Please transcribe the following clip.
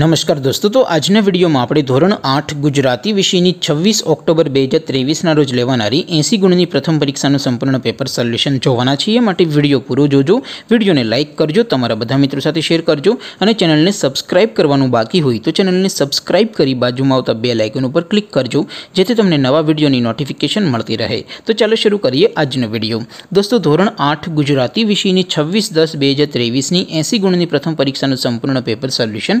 नमस्कार दोस्तों तो आज ने वीडियो में आपरे ધોરણ 8 ગુજરાતી વિષયની 26 ઓક્ટોબર 2023 ના રોજ લેવાણારી 80 ગુણની પ્રથમ પરીક્ષાનું સંપૂર્ણ પેપર સોલ્યુશન જોવાના છે એ માટે વિડિયો পুরো જોજો વિડિયોને લાઈક કરજો તમારા બધા મિત્રો સાથે શેર કરજો અને ચેનલને સબ્સ્ક્રાઇબ કરવાનું બાકી હોય તો ચેનલને સબ્સ્ક્રાઇબ કરી બાજુમાં આવતા બેલ આઇકન ઉપર ક્લિક કરજો જેથી તમને નવા વીડિયોની નોટિફિકેશન મળતી રહે તો ચાલો શરૂ કરીએ આજનો વિડિયો દોસ્તો ધોરણ 8 ગુજરાતી વિષયની 26 10 2023 ની 80 ગુણની પ્રથમ પરીક્ષાનું સંપૂર્ણ પેપર સોલ્યુશન